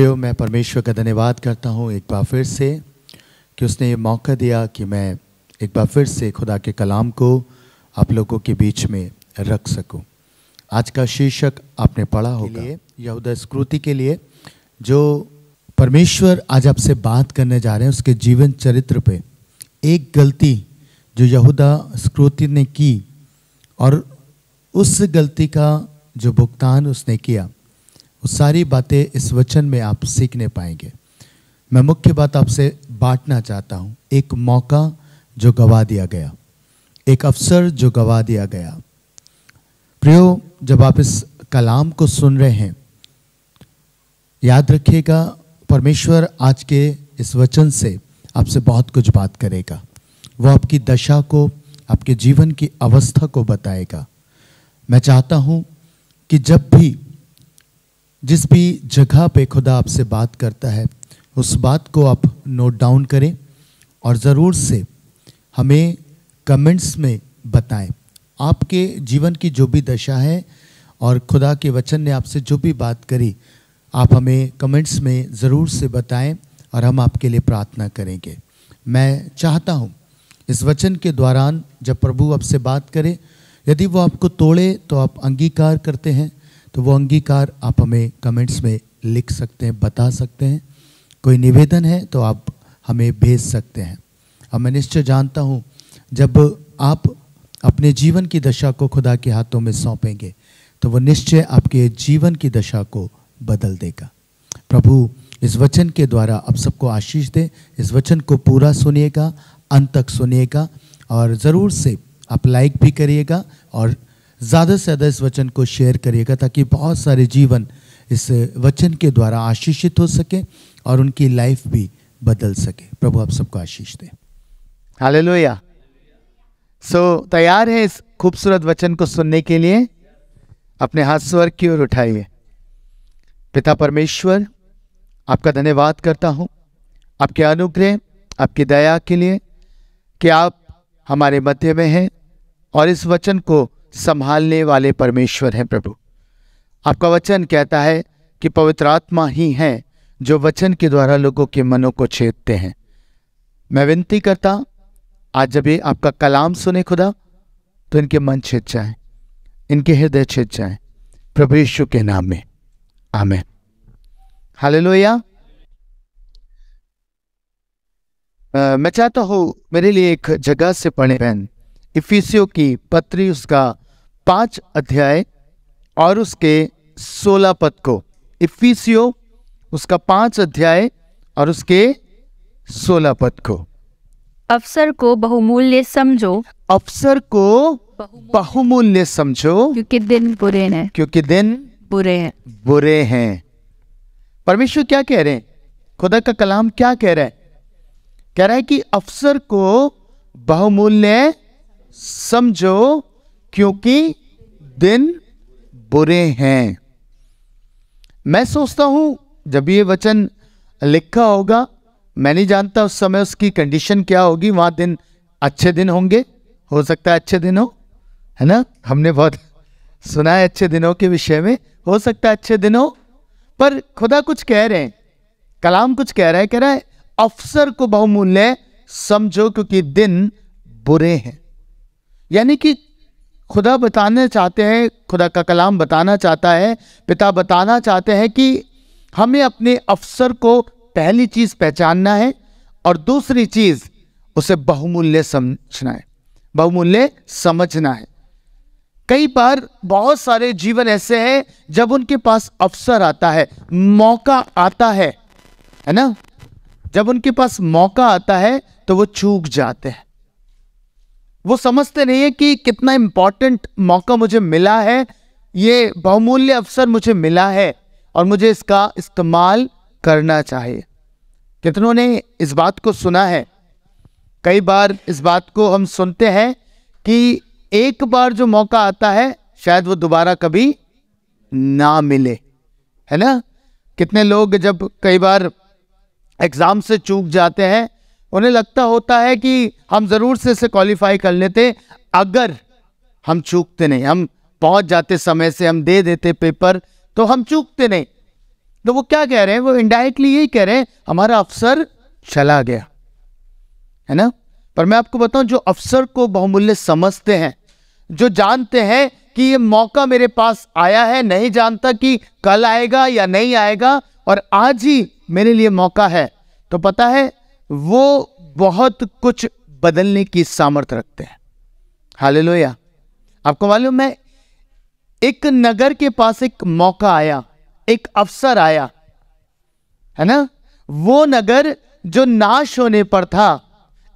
प्रियो मैं परमेश्वर का धन्यवाद करता हूँ एक बार फिर से कि उसने ये मौका दिया कि मैं एक बार फिर से खुदा के कलाम को आप लोगों के बीच में रख सकूं। आज का शीर्षक आपने पढ़ा होगा यहूदा स्कृति के लिए जो परमेश्वर आज आपसे बात करने जा रहे हैं उसके जीवन चरित्र पे एक गलती जो यहूदा स्कृति ने की और उस गलती का जो भुगतान उसने किया वो सारी बातें इस वचन में आप सीखने पाएंगे मैं मुख्य बात आपसे बांटना चाहता हूँ एक मौका जो गवा दिया गया एक अवसर जो गवा दिया गया प्रियो जब आप इस कलाम को सुन रहे हैं याद रखिएगा परमेश्वर आज के इस वचन से आपसे बहुत कुछ बात करेगा वो आपकी दशा को आपके जीवन की अवस्था को बताएगा मैं चाहता हूँ कि जब भी जिस भी जगह पे खुदा आपसे बात करता है उस बात को आप नोट डाउन करें और ज़रूर से हमें कमेंट्स में बताएं आपके जीवन की जो भी दशा है और खुदा के वचन ने आपसे जो भी बात करी आप हमें कमेंट्स में ज़रूर से बताएं और हम आपके लिए प्रार्थना करेंगे मैं चाहता हूँ इस वचन के दौरान जब प्रभु आपसे बात करे यदि वो आपको तोड़े तो आप अंगीकार करते हैं तो वो अंगीकार आप हमें कमेंट्स में लिख सकते हैं बता सकते हैं कोई निवेदन है तो आप हमें भेज सकते हैं और हाँ, मैं निश्चय जानता हूँ जब आप अपने जीवन की दशा को खुदा के हाथों में सौंपेंगे तो वो निश्चय आपके जीवन की दशा को बदल देगा प्रभु इस वचन के द्वारा आप सबको आशीष दें इस वचन को पूरा सुनिएगा अंत तक सुनिएगा और ज़रूर से आप लाइक भी करिएगा और ज़्यादा से ज़्यादा इस वचन को शेयर करिएगा ताकि बहुत सारे जीवन इस वचन के द्वारा आशीषित हो सके और उनकी लाइफ भी बदल सके प्रभु आप सबको आशीष दे हाले लोहिया सो तैयार है इस खूबसूरत वचन को सुनने के लिए अपने हाथ स्वर की ओर उठाइए पिता परमेश्वर आपका धन्यवाद करता हूँ आपके अनुग्रह आपकी दया के लिए कि आप हमारे मध्य में हैं और इस वचन को संभालने वाले परमेश्वर हैं प्रभु आपका वचन कहता है कि पवित्र आत्मा ही है जो वचन के द्वारा लोगों के मनों को छेदते हैं मैं विनती करता आज जब ये आपका कलाम सुने खुदा तो इनके मन छेद जाए इनके हृदय छेद जाए प्रभु यीशु के नाम में हाल हालेलुया मैं चाहता हूं मेरे लिए एक जगह से पढ़े बहन इफिसियो की पत्री उसका पांच अध्याय और उसके सोलह पद को इफिसियो उसका पांच अध्याय और उसके सोलह पद को अफसर को बहुमूल्य समझो अफसर को बहुमूल्य समझो क्योंकि दिन बुरे हैं क्योंकि दिन बुरे हैं बुरे हैं परमेश्वर क्या कह रहे हैं खुदा का कलाम क्या कह रहा है कह रहा है कि अफसर को बहुमूल्य समझो क्योंकि दिन बुरे हैं मैं सोचता हूं जब ये वचन लिखा होगा मैं नहीं जानता उस समय उसकी कंडीशन क्या होगी वहां दिन अच्छे दिन होंगे हो सकता है अच्छे दिन हो है ना हमने बहुत सुना है अच्छे दिनों के विषय में हो सकता है अच्छे दिन हो पर खुदा कुछ कह रहे हैं कलाम कुछ कह रहा है कह रहा है अफसर को बहुमूल्य समझो क्योंकि दिन बुरे हैं यानी कि खुदा बताना चाहते हैं खुदा का कलाम बताना चाहता है पिता बताना चाहते हैं कि हमें अपने अफसर को पहली चीज़ पहचानना है और दूसरी चीज़ उसे बहुमूल्य समझना है बहुमूल्य समझना है कई बार बहुत सारे जीवन ऐसे हैं जब उनके पास अवसर आता है मौका आता है है ना जब उनके पास मौका आता है तो वो चूक जाते हैं वो समझते नहीं है कि कितना इम्पॉर्टेंट मौका मुझे मिला है ये बहुमूल्य अवसर मुझे मिला है और मुझे इसका इस्तेमाल करना चाहिए कितनों ने इस बात को सुना है कई बार इस बात को हम सुनते हैं कि एक बार जो मौका आता है शायद वो दोबारा कभी ना मिले है ना कितने लोग जब कई बार एग्ज़ाम से चूक जाते हैं उन्हें लगता होता है कि हम ज़रूर से इसे क्वालिफाई कर लेते अगर हम चूकते नहीं हम पहुंच जाते समय से हम दे देते पेपर तो हम चूकते नहीं तो वो क्या कह रहे हैं वो इनडायरेक्टली यही कह रहे हैं हमारा अफसर चला गया है ना पर मैं आपको बताऊं जो अफसर को बहुमूल्य समझते हैं जो जानते हैं कि ये मौका मेरे पास आया है नहीं जानता कि कल आएगा या नहीं आएगा और आज ही मेरे लिए मौका है तो पता है वो बहुत कुछ बदलने की सामर्थ्य रखते हैं लोया आपको मालूम है एक नगर के पास एक मौका आया एक अवसर आया है ना वो नगर जो नाश होने पर था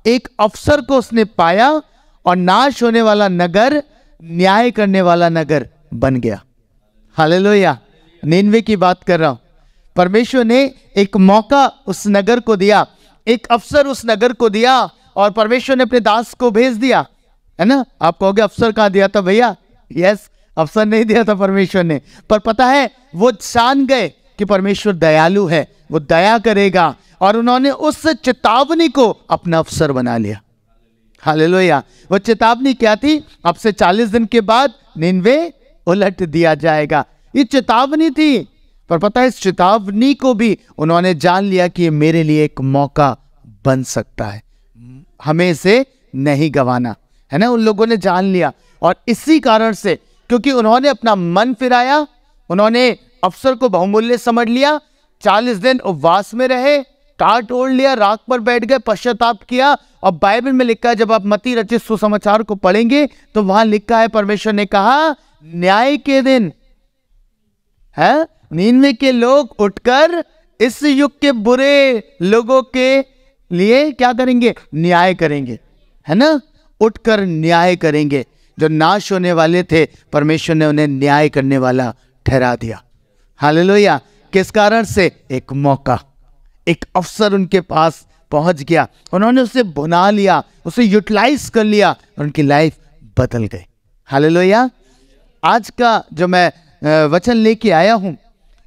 एक अवसर को उसने पाया और नाश होने वाला नगर न्याय करने वाला नगर बन गया लोहिया नीनवे की बात कर रहा हूं परमेश्वर ने एक मौका उस नगर को दिया एक अफसर उस नगर को दिया और परमेश्वर ने अपने दास को भेज दिया है ना आप कहोगे अफसर कहाँ दिया था भैया यस अफसर नहीं दिया था परमेश्वर ने पर पता है वो जान गए कि परमेश्वर दयालु है वो दया करेगा और उन्होंने उस चेतावनी को अपना अफसर बना लिया हालेलुया वो चेतावनी क्या थी अब से चालीस दिन के बाद निन्वे उलट दिया जाएगा ये चेतावनी थी पर पता है इस चेतावनी को भी उन्होंने जान लिया कि ये मेरे लिए एक मौका बन सकता है हमें इसे नहीं गंवाना है ना उन लोगों ने जान लिया और इसी कारण से क्योंकि उन्होंने अपना मन फिराया उन्होंने अफसर को बहुमूल्य समझ लिया चालीस दिन उपवास में रहे टाट ओढ़ लिया राख पर बैठ गए पश्चाताप किया और बाइबल में लिखा है जब आप मत रचित सुसमाचार को पढ़ेंगे तो वहां लिखा है परमेश्वर ने कहा न्याय के दिन है नीनवे के लोग उठकर इस युग के बुरे लोगों के लिए क्या करेंगे न्याय करेंगे है ना उठकर न्याय करेंगे जो नाश होने वाले थे परमेश्वर ने उन्हें न्याय करने वाला ठहरा दिया हालेलुया किस कारण से एक मौका एक अवसर उनके पास पहुंच गया उन्होंने उसे बुना लिया उसे यूटिलाइज कर लिया और उनकी लाइफ बदल गई हालेलुया आज का जो मैं वचन लेके आया हूं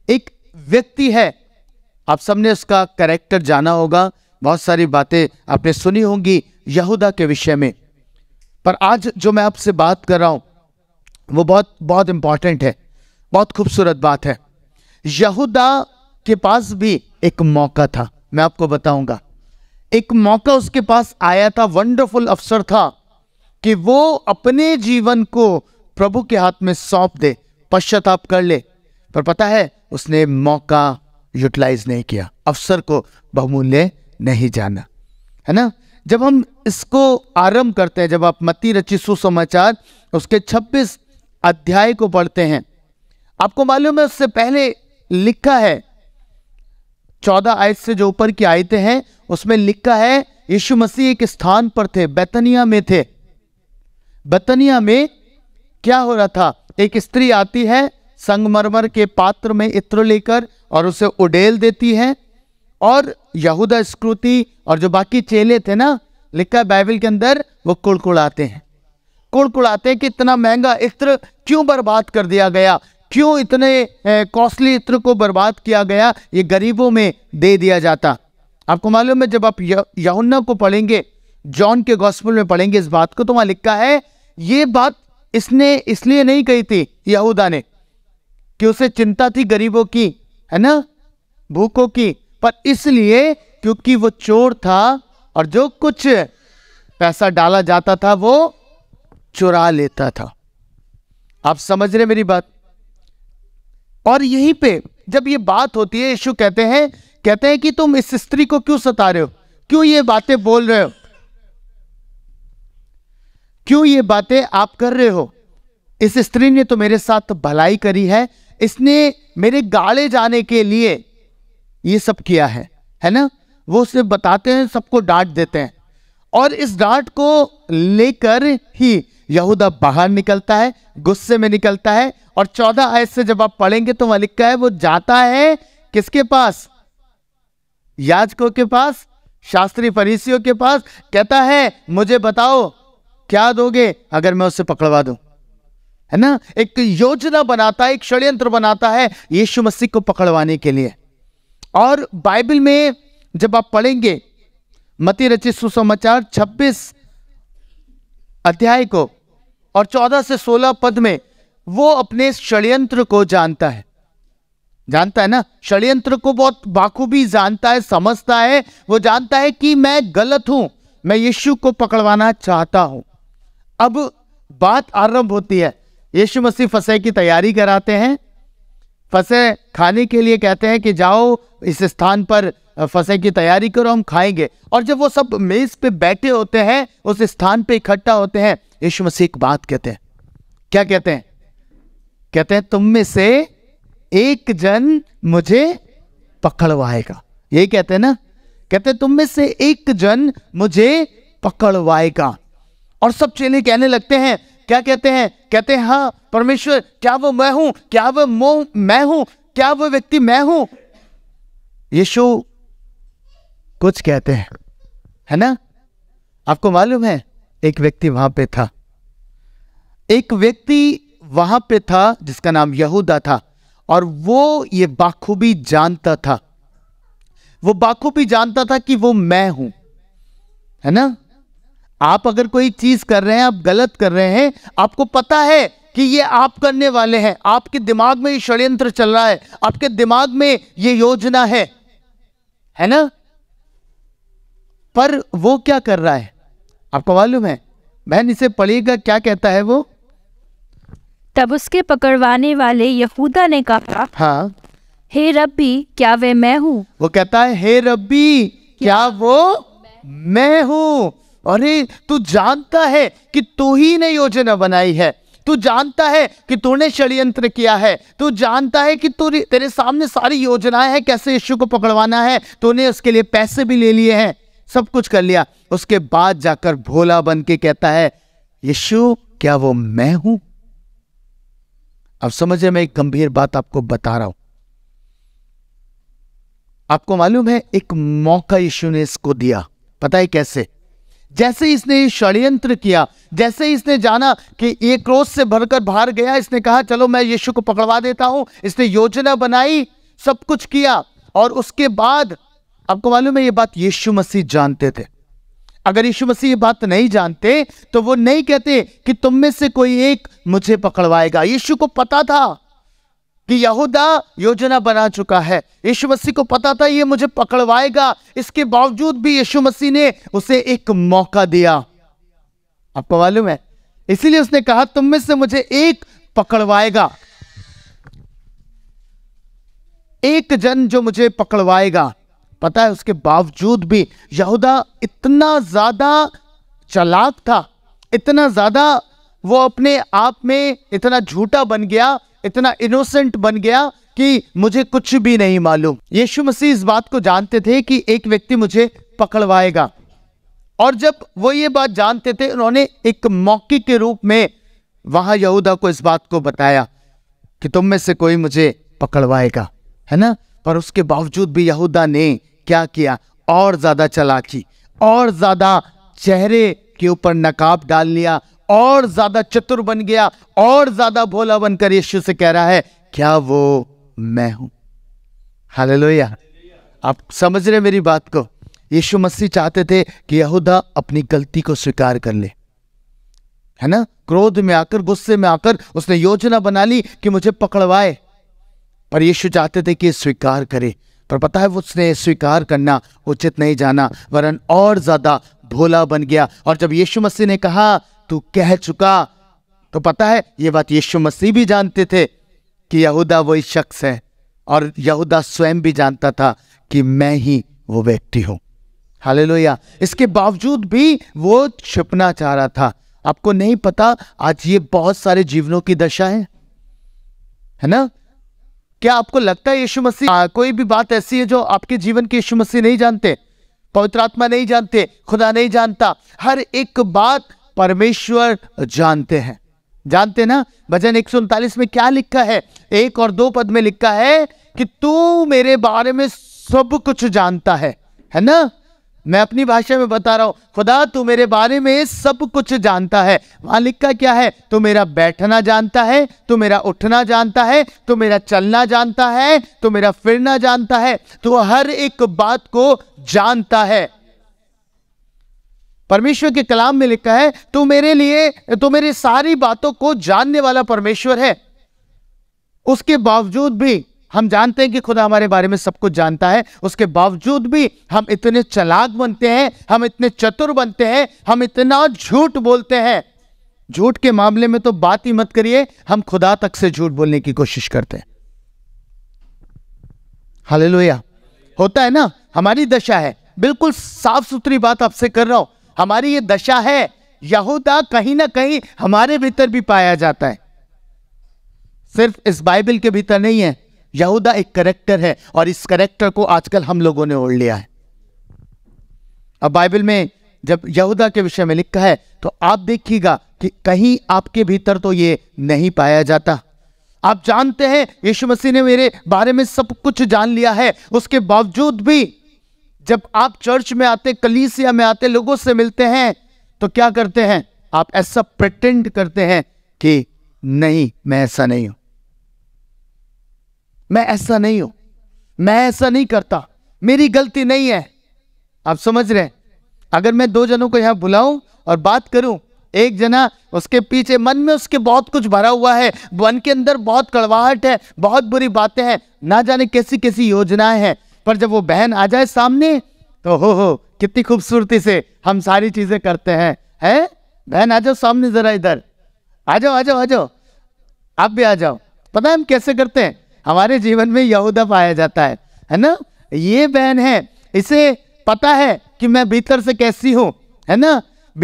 एक व्यक्ति है आप सबने उसका करेक्टर जाना होगा बहुत सारी बातें आपने सुनी होंगी यहूदा के विषय में पर आज जो मैं आपसे बात कर रहा हूं वो बहुत बहुत इंपॉर्टेंट है बहुत खूबसूरत बात है यहूदा के पास भी एक मौका था मैं आपको बताऊंगा एक मौका उसके पास आया था वंडरफुल अवसर था कि वो अपने जीवन को प्रभु के हाथ में सौंप दे पश्चाताप कर ले पर पता है उसने मौका यूटिलाइज नहीं किया अवसर को बहुमूल्य नहीं जाना है ना जब हम इसको आरंभ करते हैं जब आप मती रची सुसमाचार उसके 26 अध्याय को पढ़ते हैं आपको मालूम है उससे पहले लिखा है चौदह आयत से जो ऊपर की आयतें हैं उसमें लिखा है यीशु मसीह एक स्थान पर थे बैतनिया में थे बैतनिया में क्या हो रहा था एक स्त्री आती है संगमरमर के पात्र में इत्र लेकर और उसे उडेल देती है और यहूदा स्कृति और जो बाकी चेले थे ना लिखा बाइबल के अंदर वो कुड़कुड़ाते हैं कुड़कुड़ाते हैं कि इतना महंगा इत्र क्यों बर्बाद कर दिया गया क्यों इतने कॉस्टली इत्र को बर्बाद किया गया ये गरीबों में दे दिया जाता आपको मालूम है जब आप यहुन्ना को पढ़ेंगे जॉन के गॉस्पल में पढ़ेंगे इस बात को तो वहां लिखा है ये बात इसने इसलिए नहीं कही थी यहूदा ने कि उसे चिंता थी गरीबों की है ना भूखों की पर इसलिए क्योंकि वो चोर था और जो कुछ पैसा डाला जाता था वो चुरा लेता था आप समझ रहे मेरी बात और यहीं पे जब ये बात होती है यीशु कहते हैं कहते हैं कि तुम इस स्त्री को क्यों सता रहे हो क्यों ये बातें बोल रहे हो क्यों ये बातें आप कर रहे हो इस स्त्री ने तो मेरे साथ भलाई करी है इसने मेरे गाड़े जाने के लिए ये सब किया है है ना वो उसने बताते हैं सबको डांट देते हैं और इस डांट को लेकर ही यहूदा बाहर निकलता है गुस्से में निकलता है और चौदह आयत से जब आप पढ़ेंगे तो वहां लिखा है वो जाता है किसके पास याजकों के पास शास्त्री फरीसियों के पास कहता है मुझे बताओ क्या दोगे अगर मैं उसे पकड़वा दूं है ना एक योजना बनाता है एक षड्यंत्र बनाता है यीशु मसीह को पकड़वाने के लिए और बाइबल में जब आप पढ़ेंगे मती रचित सुसमाचार 26 अध्याय को और 14 से 16 पद में वो अपने षड्यंत्र को जानता है जानता है ना षड्यंत्र को बहुत बाखूबी जानता है समझता है वो जानता है कि मैं गलत हूं मैं यीशु को पकड़वाना चाहता हूं अब बात आरंभ होती है यीशु मसीह फसे की तैयारी कराते हैं फसे खाने के लिए कहते हैं कि जाओ इस स्थान पर फसे की तैयारी करो हम खाएंगे और जब वो सब मेज पे बैठे होते हैं उस स्थान पे इकट्ठा होते हैं यीशु मसीह एक बात कहते हैं क्या कहते हैं कहते हैं तुम में से एक जन मुझे पकड़वाएगा यही कहते हैं ना कहते हैं तुम में से एक जन मुझे पकड़वाएगा और सब चेले कहने लगते हैं क्या कहते हैं कहते हैं हाँ परमेश्वर क्या वो मैं हूं क्या वो मो मैं हूं क्या वो व्यक्ति मैं हूं यीशु कुछ कहते हैं है ना आपको मालूम है एक व्यक्ति वहां पे था एक व्यक्ति वहां पे था जिसका नाम यहूदा था और वो ये बाखूबी जानता था वो बाखूबी जानता था कि वो मैं हूं है ना आप अगर कोई चीज़ कर रहे हैं आप गलत कर रहे हैं आपको पता है कि ये आप करने वाले हैं आपके दिमाग में ये षड्यंत्र चल रहा है आपके दिमाग में ये योजना है है ना पर वो क्या कर रहा है आपको मालूम है बहन इसे पढ़िएगा क्या कहता है वो तब उसके पकड़वाने वाले यहूदा ने कहा हाँ हे रब्बी क्या वे मैं हूं वो कहता है हे रब्बी क्या, क्या वो मैं हूं अरे तू जानता है कि तू ही ने योजना बनाई है तू जानता है कि तूने षड्यंत्र किया है तू जानता है कि तू तेरे सामने सारी योजनाएं हैं कैसे यीशु को पकड़वाना है तूने उसके लिए पैसे भी ले लिए हैं सब कुछ कर लिया उसके बाद जाकर भोला बन के कहता है यीशु क्या वो मैं हूं अब समझे मैं एक गंभीर बात आपको बता रहा हूं आपको मालूम है एक मौका यीशु ने इसको दिया पता है कैसे जैसे इसने षड्यंत्र किया जैसे इसने जाना कि ये क्रोध से भरकर बाहर गया इसने कहा चलो मैं यीशु को पकड़वा देता हूं इसने योजना बनाई सब कुछ किया और उसके बाद आपको मालूम है ये बात यीशु मसीह जानते थे अगर यीशु मसीह ये बात नहीं जानते तो वो नहीं कहते कि तुम में से कोई एक मुझे पकड़वाएगा यीशु को पता था कि यहूदा योजना बना चुका है यीशु मसीह को पता था ये मुझे पकड़वाएगा इसके बावजूद भी यीशु मसीह ने उसे एक मौका दिया आपको मालूम है इसीलिए उसने कहा तुम में से मुझे एक पकड़वाएगा एक जन जो मुझे पकड़वाएगा पता है उसके बावजूद भी यहूदा इतना ज्यादा चलाक था इतना ज्यादा वो अपने आप में इतना झूठा बन गया इतना इनोसेंट बन गया कि मुझे कुछ भी नहीं मालूम यीशु मसीह इस बात को जानते थे कि एक व्यक्ति मुझे पकड़वाएगा और जब वो ये बात जानते थे उन्होंने एक मौके के रूप में वहां यहूदा को इस बात को बताया कि तुम में से कोई मुझे पकड़वाएगा है ना पर उसके बावजूद भी यहूदा ने क्या किया और ज़्यादा चलाकी और ज़्यादा चेहरे के ऊपर नकाब डाल लिया और ज्यादा चतुर बन गया और ज्यादा भोला बनकर यीशु से कह रहा है क्या वो मैं हूं हाल लोहिया आप समझ रहे मेरी बात को यीशु मसीह चाहते थे कि यहूदा अपनी गलती को स्वीकार कर ले है ना क्रोध में आकर गुस्से में आकर उसने योजना बना ली कि मुझे पकड़वाए पर यीशु चाहते थे कि स्वीकार करे पर पता है उसने स्वीकार करना उचित नहीं जाना वरन और ज्यादा भोला बन गया और जब यीशु मसीह ने कहा तू कह चुका तो पता है ये बात यीशु मसीह भी जानते थे कि यहूदा वही शख्स है और यहूदा स्वयं भी जानता था कि मैं ही वो व्यक्ति हूँ हालेलुया इसके बावजूद भी वो छिपना चाह रहा था आपको नहीं पता आज ये बहुत सारे जीवनों की दशा है है ना क्या आपको लगता है यीशु मसीह कोई भी बात ऐसी है जो आपके जीवन के यीशु मसीह नहीं जानते पवित्र आत्मा नहीं जानते खुदा नहीं जानता हर एक बात परमेश्वर जानते हैं जानते ना भजन एक में क्या लिखा है एक और दो पद में लिखा है कि तू मेरे बारे में सब कुछ जानता है है ना मैं अपनी भाषा में बता रहा हूं खुदा तू मेरे बारे में सब कुछ जानता है वहां लिखा क्या है तू मेरा बैठना जानता है तू मेरा उठना जानता है तू मेरा चलना जानता है तू मेरा फिरना जानता है तू हर एक बात को जानता है परमेश्वर के कलाम में लिखा है तू मेरे लिए तो मेरी सारी बातों को जानने वाला परमेश्वर है उसके बावजूद भी हम जानते हैं कि खुदा हमारे बारे में सब कुछ जानता है उसके बावजूद भी हम इतने चलाक बनते हैं हम इतने चतुर बनते हैं हम इतना झूठ बोलते हैं झूठ के मामले में तो बात ही मत करिए हम खुदा तक से झूठ बोलने की कोशिश करते हैं हाल होता है ना हमारी दशा है बिल्कुल साफ सुथरी बात आपसे कर रहा हूं हमारी ये दशा है यहूदा कहीं ना कहीं हमारे भीतर भी पाया जाता है सिर्फ इस बाइबल के भीतर नहीं है यहूदा एक करेक्टर है और इस करेक्टर को आजकल हम लोगों ने ओढ़ लिया है अब बाइबल में जब यहूदा के विषय में लिखा है तो आप देखिएगा कि कहीं आपके भीतर तो ये नहीं पाया जाता आप जानते हैं यीशु मसीह ने मेरे बारे में सब कुछ जान लिया है उसके बावजूद भी जब आप चर्च में आते कलीसिया में आते लोगों से मिलते हैं तो क्या करते हैं आप ऐसा प्रटेंड करते हैं कि नहीं मैं ऐसा नहीं हूं मैं ऐसा नहीं हूं मैं ऐसा नहीं करता मेरी गलती नहीं है आप समझ रहे हैं अगर मैं दो जनों को यहां बुलाऊं और बात करूं एक जना उसके पीछे मन में उसके बहुत कुछ भरा हुआ है मन के अंदर बहुत कड़वाहट है बहुत बुरी बातें हैं ना जाने कैसी कैसी योजनाएं हैं पर जब वो बहन आ जाए सामने तो हो हो कितनी खूबसूरती से हम सारी चीज़ें करते हैं है बहन आ जाओ सामने ज़रा इधर आ जाओ आ जाओ आ जाओ आप भी आ जाओ पता है हम कैसे करते हैं हमारे जीवन में यहूदा पाया जाता है है ना ये बहन है इसे पता है कि मैं भीतर से कैसी हूँ है ना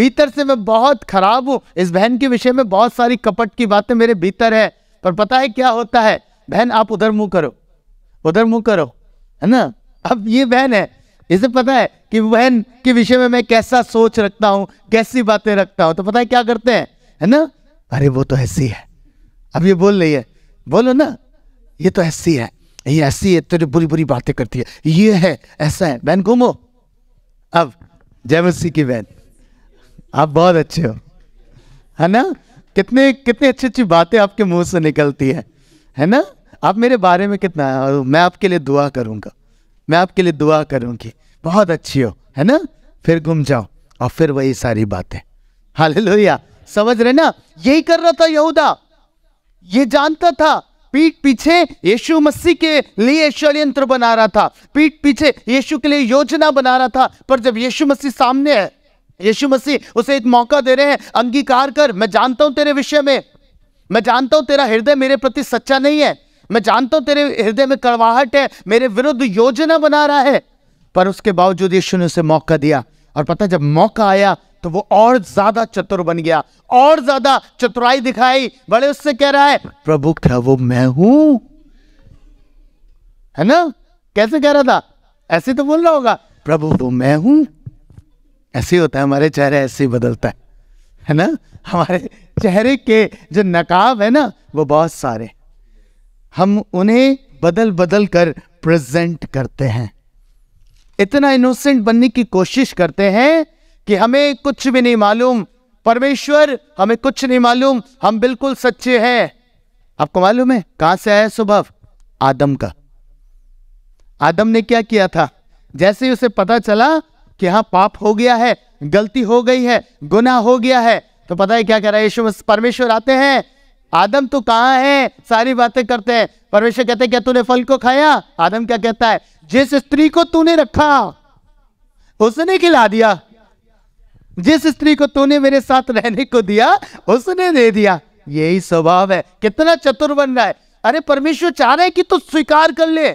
भीतर से मैं बहुत खराब हूँ इस बहन के विषय में बहुत सारी कपट की बातें मेरे भीतर है पर पता है क्या होता है बहन आप उधर मुंह करो उधर मुंह करो है ना अब ये बहन है इसे पता है कि बहन के विषय में मैं कैसा सोच रखता हूँ कैसी बातें रखता हूँ तो पता है क्या करते हैं है ना अरे वो तो ऐसी है अब ये बोल रही है बोलो ना ये तो ऐसी है ये ऐसी है तेरे बुरी बुरी बातें करती है ये है ऐसा है बहन घूमो अब जयमल की बहन आप बहुत अच्छे हो है ना कितने कितने अच्छी अच्छी बातें आपके मुंह से निकलती है है ना आप मेरे बारे में कितना मैं आपके लिए दुआ करूंगा मैं आपके लिए दुआ करूंगी बहुत अच्छी हो है ना फिर घूम जाओ और फिर वही सारी बातें लोहिया समझ रहे ना यही कर रहा था यहूदा ये जानता था पीठ पीछे यीशु मसीह के लिए षड्यंत्र बना रहा था पीठ पीछे यीशु के लिए योजना बना रहा था पर जब यीशु मसीह सामने है यीशु मसीह उसे एक मौका दे रहे हैं अंगीकार कर मैं जानता हूं तेरे विषय में मैं जानता हूं तेरा हृदय मेरे प्रति सच्चा नहीं है मैं जानता हूं तेरे हृदय में कड़वाहट है मेरे विरुद्ध योजना बना रहा है पर उसके बावजूद यीशु ने उसे मौका दिया और पता जब मौका आया तो वो और ज्यादा चतुर बन गया और ज्यादा चतुराई दिखाई बड़े उससे कह रहा है प्रभु क्या वो मैं हूं है ना कैसे कह रहा था ऐसे तो बोल रहा होगा प्रभु वो मैं हूं ऐसे होता है हमारे चेहरे ऐसे ही बदलता है है ना हमारे चेहरे के जो नकाब है ना वो बहुत सारे हम उन्हें बदल बदल कर प्रेजेंट करते हैं इतना इनोसेंट बनने की कोशिश करते हैं कि हमें कुछ भी नहीं मालूम परमेश्वर हमें कुछ नहीं मालूम हम बिल्कुल सच्चे हैं आपको मालूम है कहां से आया स्वभाव आदम का आदम ने क्या किया था जैसे ही उसे पता चला कि हाँ पाप हो गया है गलती हो गई है गुनाह हो गया है तो पता है क्या कह रहा है परमेश्वर आते हैं आदम तू कहाँ है सारी बातें करते हैं परमेश्वर कहते हैं क्या तूने फल को खाया आदम क्या कहता है जिस स्त्री को तूने रखा उसने खिला दिया जिस स्त्री को तूने मेरे साथ रहने को दिया उसने दे दिया यही स्वभाव है कितना चतुर बन रहा है अरे परमेश्वर चाह रहे कि तू स्वीकार कर ले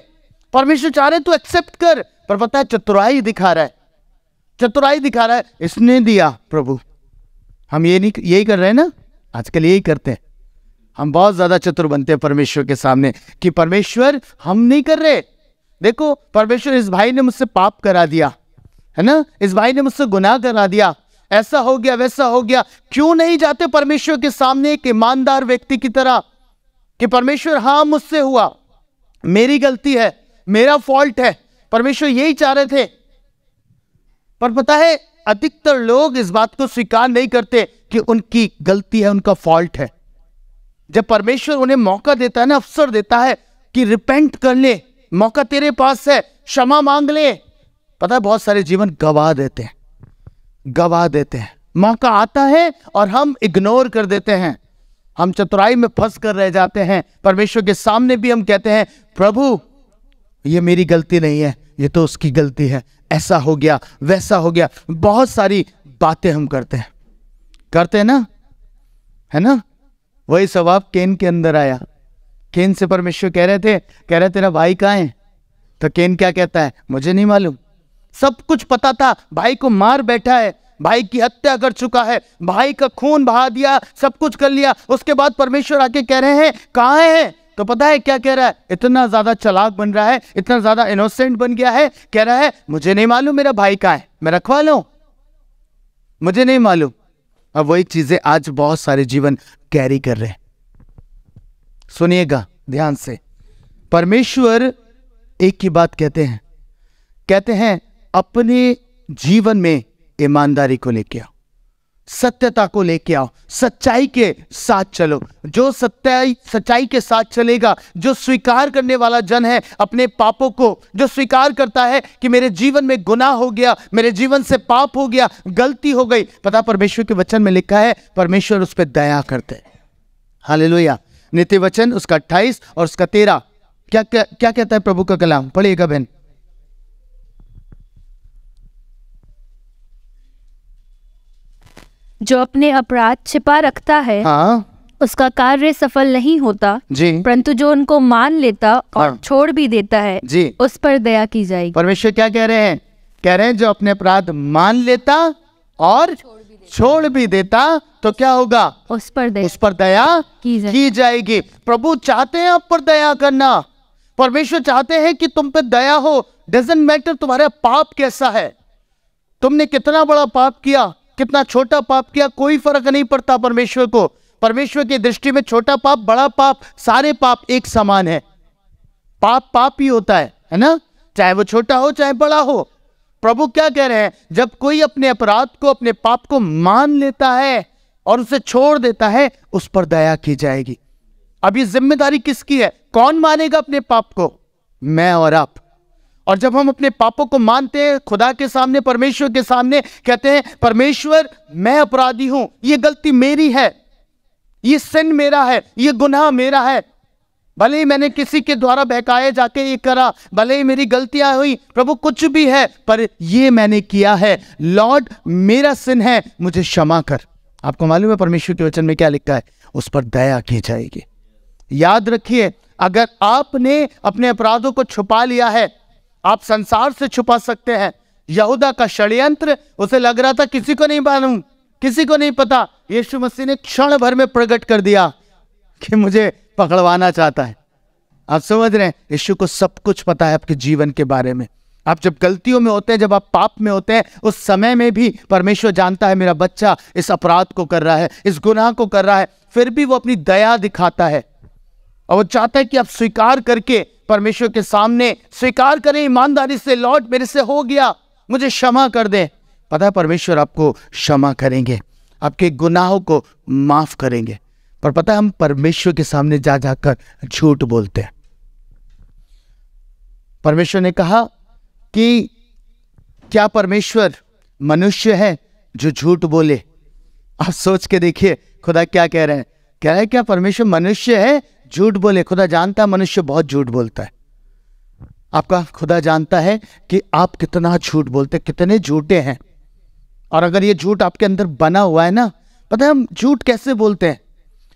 परमेश्वर चाह रहे तू एक्सेप्ट कर पर पता है चतुराई दिखा रहा है चतुराई दिखा रहा है इसने दिया प्रभु हम ये नहीं यही कर रहे हैं ना आजकल यही करते हैं हम बहुत ज़्यादा चतुर बनते हैं परमेश्वर के सामने कि परमेश्वर हम नहीं कर रहे देखो परमेश्वर इस भाई ने मुझसे पाप करा दिया है ना इस भाई ने मुझसे गुनाह करा दिया ऐसा हो गया वैसा हो गया क्यों नहीं जाते परमेश्वर के सामने एक ईमानदार व्यक्ति की तरह कि परमेश्वर हाँ मुझसे हुआ मेरी गलती है मेरा फॉल्ट है परमेश्वर यही चाह रहे थे पर पता है अधिकतर लोग इस बात को स्वीकार नहीं करते कि उनकी गलती है उनका फॉल्ट है जब परमेश्वर उन्हें मौका देता है ना अवसर देता है कि रिपेंट कर ले मौका तेरे पास है क्षमा मांग ले पता है बहुत सारे जीवन गवा देते हैं गवा देते हैं मौका आता है और हम इग्नोर कर देते हैं हम चतुराई में फंस कर रह जाते हैं परमेश्वर के सामने भी हम कहते हैं प्रभु ये मेरी गलती नहीं है ये तो उसकी गलती है ऐसा हो गया वैसा हो गया बहुत सारी बातें हम करते हैं करते हैं ना है ना वही स्वभाव केन के अंदर आया केन से परमेश्वर कह रहे थे कह रहे तेरा भाई कहाँ है तो केन क्या कहता है मुझे नहीं मालूम सब कुछ पता था भाई को मार बैठा है भाई की हत्या कर चुका है भाई का खून बहा दिया सब कुछ कर लिया उसके बाद परमेश्वर आके कह रहे हैं कहाँ है तो पता है क्या कह रहा है इतना ज्यादा चलाक बन रहा है इतना ज्यादा इनोसेंट बन गया है कह रहा है मुझे नहीं मालूम मेरा भाई कहाँ है मैं रखवा लू मुझे नहीं मालूम अब वही चीज़ें आज बहुत सारे जीवन कैरी कर रहे हैं सुनिएगा ध्यान से परमेश्वर एक ही बात कहते हैं कहते हैं अपने जीवन में ईमानदारी को लेकर आओ सत्यता को लेके आओ सच्चाई के साथ चलो जो सत्याई सच्चाई के साथ चलेगा जो स्वीकार करने वाला जन है अपने पापों को जो स्वीकार करता है कि मेरे जीवन में गुनाह हो गया मेरे जीवन से पाप हो गया गलती हो गई पता परमेश्वर के वचन में लिखा है परमेश्वर उस पर दया करते हैं लोहिया नित्य वचन उसका अट्ठाईस और उसका तेरह क्या, क्या क्या कहता है प्रभु का कलाम पढ़िएगा बहन जो अपने अपराध छिपा रखता है हाँ उसका कार्य सफल नहीं होता जी परंतु जो उनको मान लेता और हाँ। छोड़ भी देता है जी उस पर दया की जाएगी परमेश्वर क्या कह रहे हैं कह रहे हैं जो अपने अपराध मान लेता और छोड़ भी, देता तो क्या होगा उस पर दया उस पर दया की जाएगी, की जाएगी। प्रभु चाहते हैं आप पर दया करना परमेश्वर चाहते हैं कि तुम पर दया हो डजेंट मैटर तुम्हारा पाप कैसा है तुमने कितना बड़ा पाप किया कितना छोटा पाप किया कोई फर्क नहीं पड़ता परमेश्वर को परमेश्वर की दृष्टि में छोटा पाप बड़ा पाप सारे पाप एक समान है पाप पाप ही होता है है ना चाहे वो छोटा हो चाहे बड़ा हो प्रभु क्या कह रहे हैं जब कोई अपने अपराध को अपने पाप को मान लेता है और उसे छोड़ देता है उस पर दया की जाएगी अब ये जिम्मेदारी किसकी है कौन मानेगा अपने पाप को मैं और आप और जब हम अपने पापों को मानते हैं खुदा के सामने परमेश्वर के सामने कहते हैं परमेश्वर मैं अपराधी हूं ये गलती मेरी है ये सिन मेरा है ये गुनाह मेरा है भले ही मैंने किसी के द्वारा बहकाए जाके ये करा भले ही मेरी गलतियां हुई प्रभु कुछ भी है पर ये मैंने किया है लॉर्ड मेरा सिन है मुझे क्षमा कर आपको मालूम है परमेश्वर के वचन में क्या लिखा है उस पर दया की जाएगी याद रखिए अगर आपने अपने अपराधों को छुपा लिया है आप संसार से छुपा सकते हैं यहूदा का षड्यंत्र उसे लग रहा था किसी को नहीं मानू किसी को नहीं पता यीशु मसीह ने क्षण भर में प्रकट कर दिया कि मुझे पकड़वाना चाहता है आप समझ रहे हैं यीशु को सब कुछ पता है आपके जीवन के बारे में आप जब गलतियों में होते हैं जब आप पाप में होते हैं उस समय में भी परमेश्वर जानता है मेरा बच्चा इस अपराध को कर रहा है इस गुनाह को कर रहा है फिर भी वो अपनी दया दिखाता है और वो चाहता है कि आप स्वीकार करके परमेश्वर के सामने स्वीकार करें ईमानदारी से लौट मेरे से हो गया मुझे क्षमा कर दें पता है परमेश्वर आपको क्षमा करेंगे आपके गुनाहों को माफ़ करेंगे पर पता है हम परमेश्वर के सामने जा जाकर झूठ बोलते हैं परमेश्वर ने कहा कि क्या परमेश्वर मनुष्य है जो झूठ बोले आप सोच के देखिए खुदा क्या कह रहे हैं कह रहे है क्या परमेश्वर मनुष्य है झूठ बोले खुदा जानता है मनुष्य बहुत झूठ बोलता है आपका खुदा जानता है कि आप कितना झूठ बोलते कितने झूठे हैं और अगर ये झूठ आपके अंदर बना हुआ है ना पता है हम झूठ कैसे बोलते हैं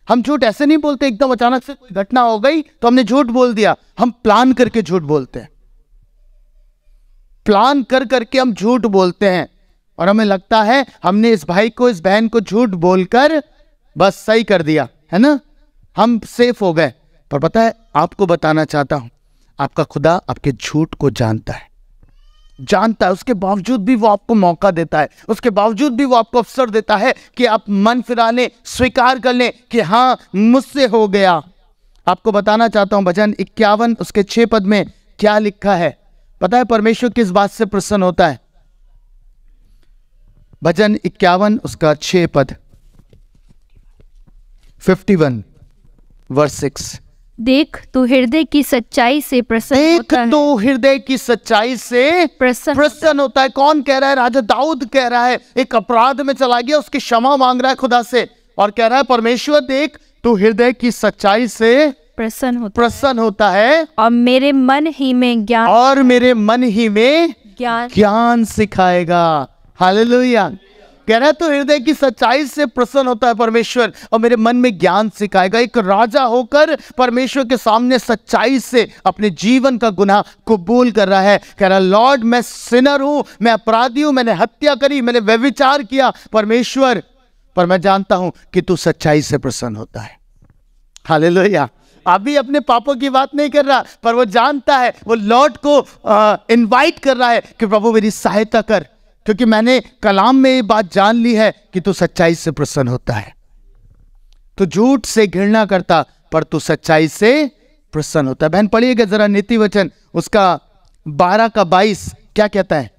हम झूठ ऐसे नहीं बोलते एकदम अचानक से कोई घटना हो गई तो हमने झूठ बोल दिया हम प्लान करके झूठ बोलते हैं प्लान कर करके हम झूठ बोलते हैं और हमें लगता है हमने इस भाई को इस बहन को झूठ बोलकर बस सही कर दिया है ना हम सेफ हो गए पर पता है आपको बताना चाहता हूं आपका खुदा आपके झूठ को जानता है जानता है उसके बावजूद भी वो आपको मौका देता है उसके बावजूद भी वो आपको अवसर देता है कि आप मन फिरा लें स्वीकार कर लें कि हाँ मुझसे हो गया आपको बताना चाहता हूं भजन इक्यावन उसके छः पद में क्या लिखा है पता है परमेश्वर किस बात से प्रसन्न होता है भजन इक्यावन उसका छः पद फिफ्टी वन वर्स सिक्स देख तू हृदय की सच्चाई से प्रसन्न देख तो हृदय की सच्चाई से प्रसन्न प्रसन्न होता है कौन कह रहा है राजा दाऊद कह रहा है एक अपराध में चला गया उसकी क्षमा मांग रहा है खुदा से और कह रहा है परमेश्वर देख तू हृदय की सच्चाई से प्रसन्न होता प्रसन्न होता है और मेरे मन ही में ज्ञान और मेरे मन ही में ज्ञान ज्ञान सिखाएगा हालेलुया कह रहा है तो हृदय की सच्चाई से प्रसन्न होता है परमेश्वर और मेरे मन में ज्ञान सिखाएगा एक राजा होकर परमेश्वर के सामने सच्चाई से अपने जीवन का गुनाह कबूल कर रहा है कह रहा लॉर्ड मैं सिनर हूं मैं अपराधी हूं मैंने हत्या करी मैंने व्यविचार किया परमेश्वर पर मैं जानता हूं कि तू सच्चाई से प्रसन्न होता है हाले अभी अपने पापों की बात नहीं कर रहा पर वो जानता है वो लॉर्ड को इनवाइट कर रहा है कि प्रभु मेरी सहायता कर क्योंकि मैंने कलाम में ये बात जान ली है कि तू सच्चाई से प्रसन्न होता है तू झूठ से घृणा करता पर तू सच्चाई से प्रसन्न होता है बहन पढ़िएगा जरा नीति वचन उसका बारह का बाईस क्या कहता है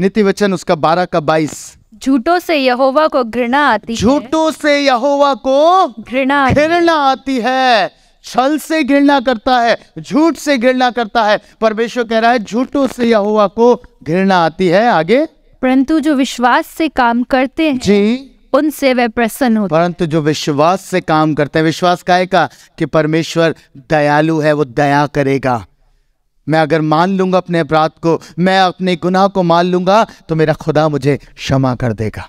नीति वचन उसका बारह का बाईस झूठों से यहोवा को घृणा आती झूठों से यहोवा को घृणा घृणा आती है छल से घृणा करता है झूठ से घृणा करता है परमेश्वर कह रहा है झूठों से यहोवा को घृणा आती है आगे परंतु जो विश्वास से काम करते हैं जी उनसे वह प्रसन्न होते परंतु जो विश्वास से काम करते हैं विश्वास काहे का कि परमेश्वर दयालु है वो दया करेगा मैं अगर मान लूंगा अपने अपराध को मैं अपने गुनाह को मान लूंगा तो मेरा खुदा मुझे क्षमा कर देगा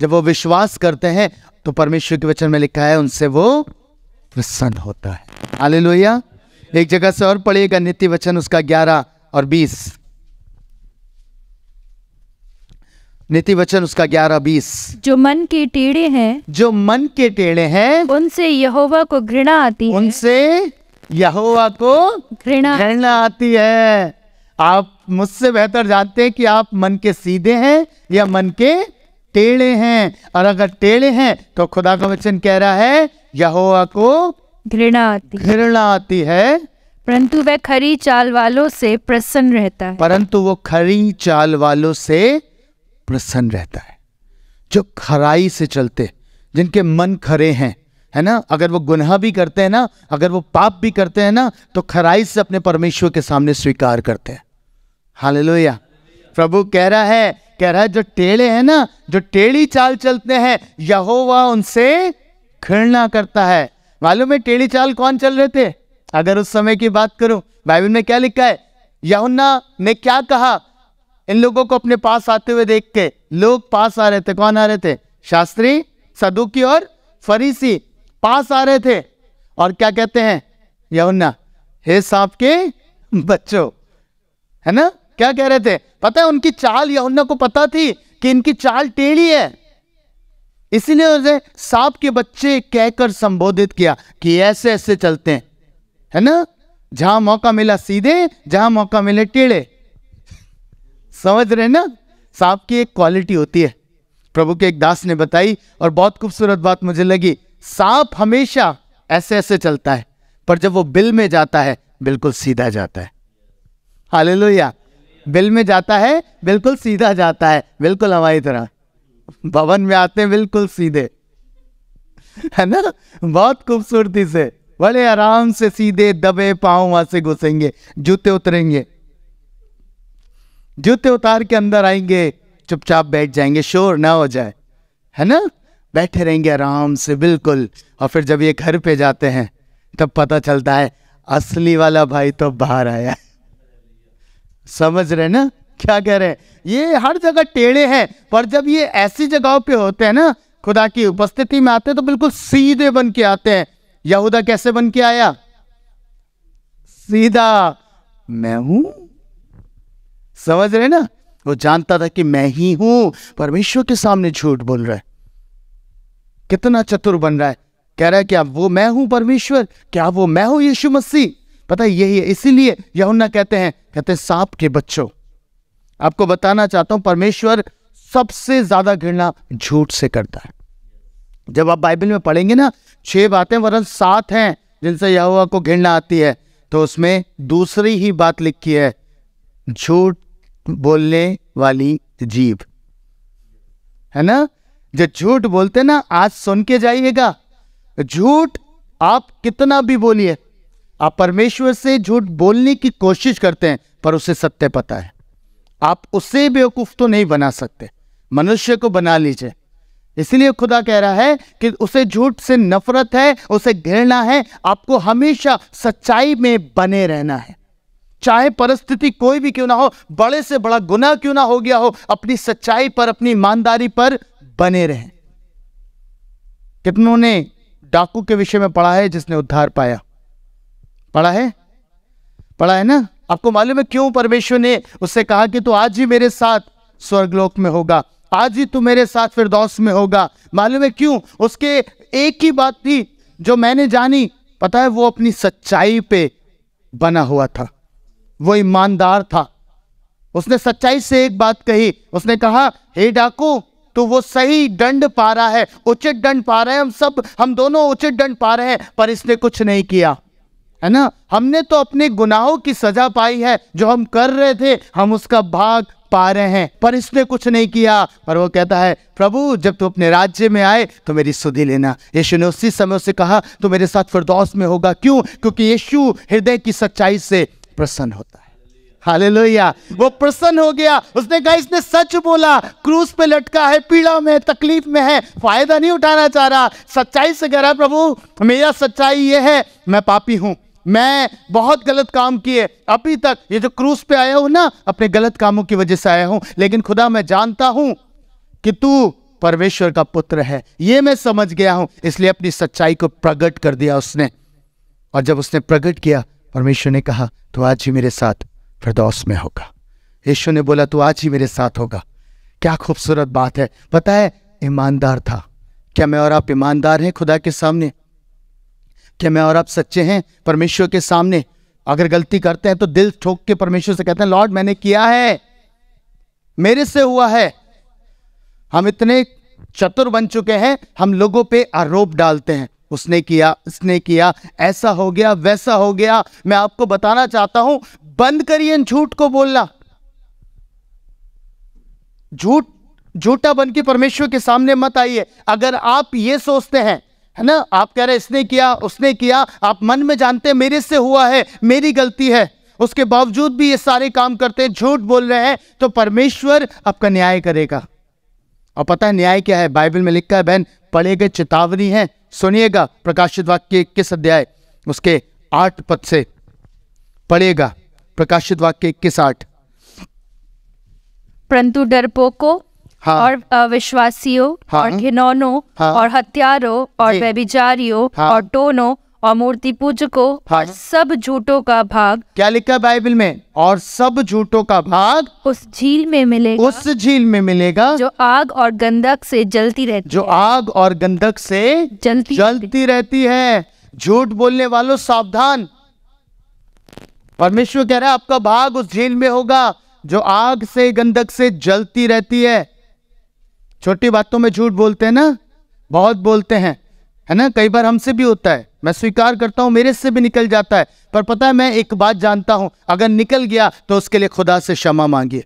जब वो विश्वास करते हैं तो परमेश्वर के वचन में लिखा है उनसे वो प्रसन्न होता है आले एक जगह से और पढ़िएगा नित्य वचन उसका ग्यारह और बीस नीति वचन उसका ग्यारह बीस जो मन के टेढ़े हैं जो मन के टेढ़े हैं उनसे यहोवा को घृणा आती है उनसे यहोवा को घृणा घृणा आती है आप मुझसे बेहतर जानते हैं कि आप मन के सीधे हैं या मन के टेढ़े हैं और अगर टेढ़े हैं तो खुदा का वचन कह रहा है यहोवा को घृणा आती घृणा आती है परंतु वह खरी चाल वालों से प्रसन्न रहता है परंतु वो खरी चाल वालों से प्रसन्न रहता है जो खराई से चलते जिनके मन खरे हैं है ना अगर वो गुनाह भी करते हैं ना अगर वो पाप भी करते हैं ना तो खराई से अपने परमेश्वर के सामने स्वीकार करते हैं हालेलुया प्रभु कह रहा है कह रहा है जो टेढ़े हैं ना जो टेढ़ी चाल चलते हैं यहोवा उनसे घृणा करता है मालूम है टेढ़ी चाल कौन चल रहे थे अगर उस समय की बात करूं बाइबल में क्या लिखा है यहुन्ना ने क्या कहा इन लोगों को अपने पास आते हुए देख के लोग पास आ रहे थे कौन आ रहे थे शास्त्री सदुकी और फरीसी पास आ रहे थे और क्या कहते हैं यमुना हे सांप के बच्चों है ना क्या कह रहे थे पता है उनकी चाल यमुना को पता थी कि इनकी चाल टेढ़ी है इसीलिए उसे सांप के बच्चे कहकर संबोधित किया कि ऐसे ऐसे चलते हैं है ना जहां मौका मिला सीधे जहां मौका मिले टेढ़े समझ रहे ना सांप की एक क्वालिटी होती है प्रभु के एक दास ने बताई और बहुत खूबसूरत बात मुझे लगी सांप हमेशा ऐसे ऐसे चलता है पर जब वो बिल में जाता है बिल्कुल सीधा जाता है हालेलुया बिल में जाता है बिल्कुल सीधा जाता है बिल्कुल हमारी तरह भवन में आते हैं बिल्कुल सीधे है ना बहुत खूबसूरती से बड़े आराम से सीधे दबे पाँव वहां से घुसेंगे जूते उतरेंगे जूते उतार के अंदर आएंगे चुपचाप बैठ जाएंगे शोर ना हो जाए है ना बैठे रहेंगे आराम से बिल्कुल और फिर जब ये घर पे जाते हैं तब पता चलता है असली वाला भाई तो बाहर आया समझ रहे ना क्या कह रहे हैं ये हर जगह टेढ़े हैं पर जब ये ऐसी जगहों पे होते हैं ना खुदा की उपस्थिति में आते हैं तो बिल्कुल सीधे बन के आते हैं यहूदा कैसे बन के आया सीधा मैं हूं समझ रहे ना वो जानता था कि मैं ही हूं परमेश्वर के सामने झूठ बोल रहा है कितना चतुर बन रहा है कह रहा है क्या वो मैं हूं परमेश्वर क्या वो मैं हूं यीशु मसीह पता है यही है इसीलिए यहुना कहते हैं कहते हैं सांप के बच्चों आपको बताना चाहता हूं परमेश्वर सबसे ज्यादा घृणा झूठ से करता है जब आप बाइबल में पढ़ेंगे ना छह बातें वरन सात हैं जिनसे यहुआ को घृणा आती है तो उसमें दूसरी ही बात लिखी है झूठ बोलने वाली जीव है ना जो झूठ बोलते ना आज सुन के जाइएगा झूठ आप कितना भी बोलिए आप परमेश्वर से झूठ बोलने की कोशिश करते हैं पर उसे सत्य पता है आप उसे बेवकूफ तो नहीं बना सकते मनुष्य को बना लीजिए इसलिए खुदा कह रहा है कि उसे झूठ से नफरत है उसे घृणा है आपको हमेशा सच्चाई में बने रहना है चाहे परिस्थिति कोई भी क्यों ना हो बड़े से बड़ा गुना क्यों ना हो गया हो अपनी सच्चाई पर अपनी ईमानदारी पर बने रहें कितनों ने डाकू के विषय में पढ़ा है जिसने उद्धार पाया पढ़ा है पढ़ा है ना आपको मालूम है क्यों परमेश्वर ने उससे कहा कि तू आज ही मेरे साथ स्वर्गलोक में होगा आज ही तू मेरे साथ दोस्त में होगा मालूम है क्यों उसके एक ही बात थी जो मैंने जानी पता है वो अपनी सच्चाई पे बना हुआ था वो ईमानदार था उसने सच्चाई से एक बात कही उसने कहा हे डाकू तो वो सही दंड पा रहा है उचित दंड पा रहे हैं हम सब हम दोनों उचित दंड पा रहे हैं पर इसने कुछ नहीं किया है ना हमने तो अपने गुनाहों की सजा पाई है जो हम कर रहे थे हम उसका भाग पा रहे हैं पर इसने कुछ नहीं किया पर वो कहता है प्रभु जब तुम अपने राज्य में आए तो मेरी सुधि लेना यीशु ने उसी समय उसे कहा तो मेरे साथ फिरदौस में होगा क्यों क्योंकि यीशु हृदय की सच्चाई से प्रसन्न होता है हालेलुया वो प्रसन्न हो गया उसने कहा इसने सच बोला क्रूस पे लटका है पीड़ा में तकलीफ में है फायदा नहीं उठाना चाह रहा सच्चाई से कह रहा प्रभु मेरा सच्चाई ये है मैं पापी हूं मैं बहुत गलत काम किए अभी तक ये जो क्रूस पे आया हूं ना अपने गलत कामों की वजह से आया हूं लेकिन खुदा मैं जानता हूं कि तू परमेश्वर का पुत्र है ये मैं समझ गया हूं इसलिए अपनी सच्चाई को प्रकट कर दिया उसने और जब उसने प्रकट किया परमेश्वर ने कहा तो आज ही मेरे साथ फिरदौस में होगा यीशु ने बोला तो आज ही मेरे साथ होगा क्या खूबसूरत बात है पता है ईमानदार था क्या मैं और आप ईमानदार हैं खुदा के सामने क्या मैं और आप सच्चे हैं परमेश्वर के सामने अगर गलती करते हैं तो दिल ठोक के परमेश्वर से कहते हैं लॉर्ड मैंने किया है मेरे से हुआ है हम इतने चतुर बन चुके हैं हम लोगों पे आरोप डालते हैं उसने किया इसने किया ऐसा हो गया वैसा हो गया मैं आपको बताना चाहता हूं बंद करिए झूठ को बोलना झूठ झूठा बन के परमेश्वर के सामने मत आइए अगर आप ये सोचते हैं है ना आप कह रहे इसने किया उसने किया आप मन में जानते हैं मेरे से हुआ है मेरी गलती है उसके बावजूद भी ये सारे काम करते हैं झूठ बोल रहे हैं तो परमेश्वर आपका न्याय करेगा और पता है न्याय क्या है बाइबल में लिखा है बहन पढ़े गए चेतावनी है सुनिएगा प्रकाशित वाक्य इक्कीस अध्याय उसके आठ पद से पढ़ेगा प्रकाशित वाक्य इक्कीस आठ परंतु डरपोको हाँ, और अविश्वासियों हाँ, और घिनौनों हाँ, और हत्यारों और व्यभिचारियों हाँ, और टोनों और मूर्ति को हाँ। सब झूठों का भाग क्या लिखा बाइबल में और सब झूठों का भाग उस झील में मिलेगा उस झील में मिलेगा जो आग और गंधक से जलती रहती जो आग और गंधक से जलती जलती रहती है झूठ बोलने वालों सावधान परमेश्वर कह रहा है आपका भाग उस झील में होगा जो आग से गंधक से जलती रहती है छोटी बातों में झूठ बोलते हैं ना बहुत बोलते हैं है ना कई बार हमसे भी होता है मैं स्वीकार करता हूं मेरे से भी निकल जाता है पर पता है मैं एक बात जानता हूं अगर निकल गया तो उसके लिए खुदा से क्षमा मांगिए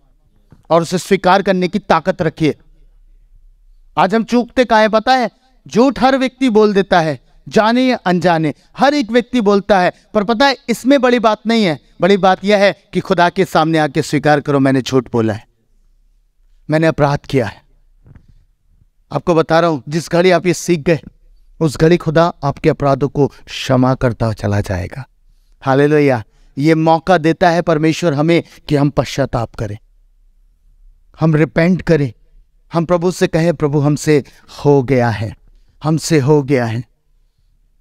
और उसे स्वीकार करने की ताकत रखिए आज हम चूकते का है पता है झूठ हर व्यक्ति बोल देता है जाने या अनजाने हर एक व्यक्ति बोलता है पर पता है इसमें बड़ी बात नहीं है बड़ी बात यह है कि खुदा के सामने आके स्वीकार करो मैंने झूठ बोला है मैंने अपराध किया है आपको बता रहा हूं जिस घड़ी आप ये सीख गए उस घड़ी खुदा आपके अपराधों को क्षमा करता चला जाएगा हाल लोहिया ये मौका देता है परमेश्वर हमें कि हम पश्चाताप करें हम रिपेंट करें हम प्रभु से कहें प्रभु हमसे हो गया है हमसे हो गया है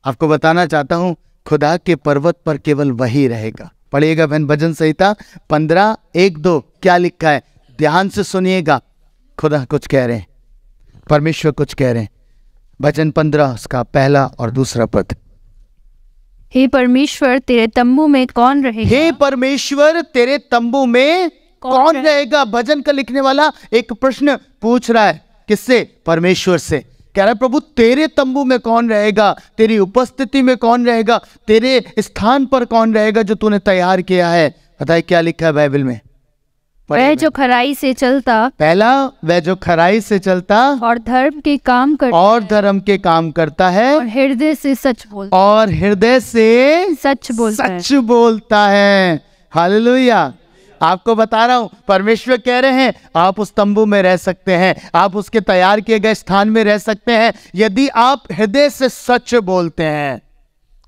आपको बताना चाहता हूं खुदा के पर्वत पर केवल वही रहेगा पढ़िएगा बहन भजन संहिता पंद्रह एक दो क्या लिखा है ध्यान से सुनिएगा खुदा कुछ कह रहे हैं परमेश्वर कुछ कह रहे हैं भजन पंद्रह उसका पहला और दूसरा पद हे परमेश्वर तेरे तंबू में कौन रहेगा हे परमेश्वर तेरे तंबू में कौन, कौन रहेगा भजन का लिखने वाला एक प्रश्न पूछ रहा है किससे परमेश्वर से कह रहा है प्रभु तेरे तंबू में कौन रहेगा तेरी उपस्थिति में कौन रहेगा तेरे स्थान पर कौन रहेगा जो तूने तैयार किया है बताए क्या लिखा है बाइबल में वह जो खराई से चलता पहला वह जो खराई से चलता और धर्म के काम कर और धर्म के काम करता है और हृदय से सच बोल और हृदय से सच बोलता सच बोलता है हालेलुया आपको बता रहा हूँ परमेश्वर कह रहे हैं आप उस तंबू में रह सकते हैं आप उसके तैयार किए गए स्थान में रह सकते हैं यदि आप हृदय से सच बोलते हैं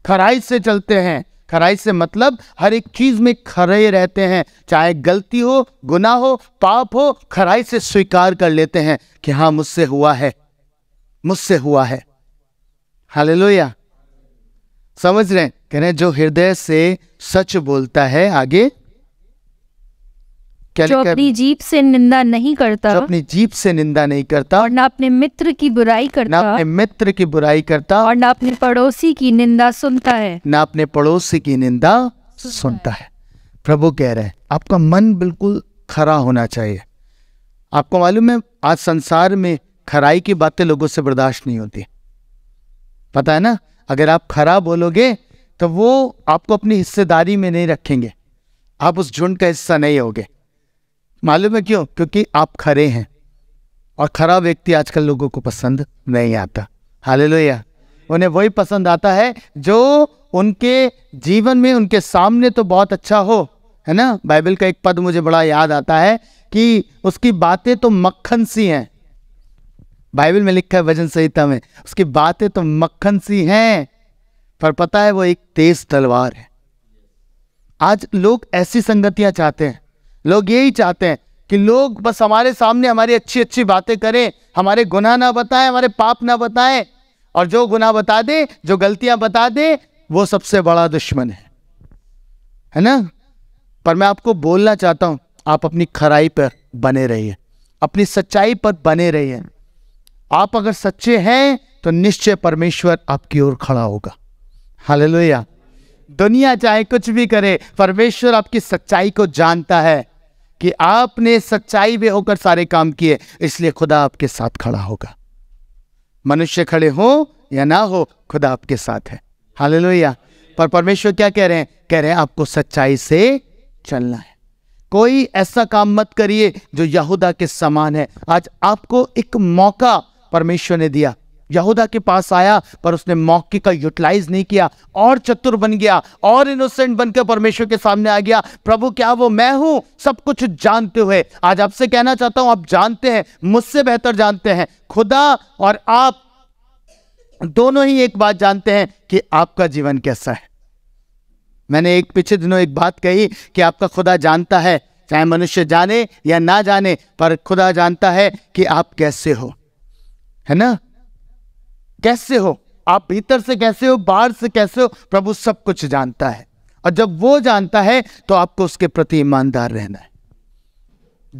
खराई से चलते हैं खराई से मतलब हर एक चीज़ में खरे रहते हैं चाहे गलती हो गुना हो पाप हो खराई से स्वीकार कर लेते हैं कि हाँ मुझसे हुआ है मुझसे हुआ है हालेलुया समझ रहे हैं कह रहे हैं जो हृदय से सच बोलता है आगे जो अपनी जीप से निंदा नहीं करता जो अपनी जीप से निंदा नहीं करता और ना अपने मित्र की बुराई करता ना अपने मित्र की बुराई करता और ना अपने पड़ोसी की निंदा सुनता है ना अपने पड़ोसी की निंदा सुनता है प्रभु कह रहे हैं आपका मन बिल्कुल खरा होना चाहिए आपको मालूम है आज संसार में खराई की बातें लोगों से बर्दाश्त नहीं होती पता है ना अगर आप खरा बोलोगे तो वो आपको अपनी हिस्सेदारी में नहीं रखेंगे आप उस झुंड का हिस्सा नहीं होगे मालूम है क्यों क्योंकि आप खरे हैं और खरा व्यक्ति आजकल लोगों को पसंद नहीं आता हाल लोहिया उन्हें वही पसंद आता है जो उनके जीवन में उनके सामने तो बहुत अच्छा हो है ना बाइबल का एक पद मुझे बड़ा याद आता है कि उसकी बातें तो मक्खन सी हैं बाइबल में लिखा है वजन संहिता में उसकी बातें तो मक्खन सी हैं पर पता है वो एक तेज तलवार है आज लोग ऐसी संगतियां चाहते हैं लोग यही चाहते हैं कि लोग बस हमारे सामने हमारी अच्छी अच्छी बातें करें हमारे गुनाह ना बताएं हमारे पाप ना बताएं और जो गुनाह बता दे जो गलतियां बता दे वो सबसे बड़ा दुश्मन है है ना पर मैं आपको बोलना चाहता हूं आप अपनी खराई पर बने रहिए अपनी सच्चाई पर बने रहिए आप अगर सच्चे हैं तो निश्चय परमेश्वर आपकी ओर खड़ा होगा हालेलुया दुनिया चाहे कुछ भी करे परमेश्वर आपकी सच्चाई को जानता है कि आपने सच्चाई में होकर सारे काम किए इसलिए खुदा आपके साथ खड़ा होगा मनुष्य खड़े हो या ना हो खुदा आपके साथ है हालेलुया पर परमेश्वर क्या कह रहे हैं कह रहे हैं आपको सच्चाई से चलना है कोई ऐसा काम मत करिए जो यहूदा के समान है आज आपको एक मौका परमेश्वर ने दिया यहूदा के पास आया पर उसने मौके का यूटिलाइज नहीं किया और चतुर बन गया और इनोसेंट बनकर परमेश्वर के सामने आ गया प्रभु क्या वो मैं हूं सब कुछ जानते हुए आज आपसे कहना चाहता हूं आप जानते हैं मुझसे बेहतर जानते हैं खुदा और आप दोनों ही एक बात जानते हैं कि आपका जीवन कैसा है मैंने एक पिछले दिनों एक बात कही कि आपका खुदा जानता है चाहे मनुष्य जाने या ना जाने पर खुदा जानता है कि आप कैसे हो है ना कैसे हो आप भीतर से कैसे हो बाहर से कैसे हो प्रभु सब कुछ जानता है और जब वो जानता है तो आपको उसके प्रति ईमानदार रहना है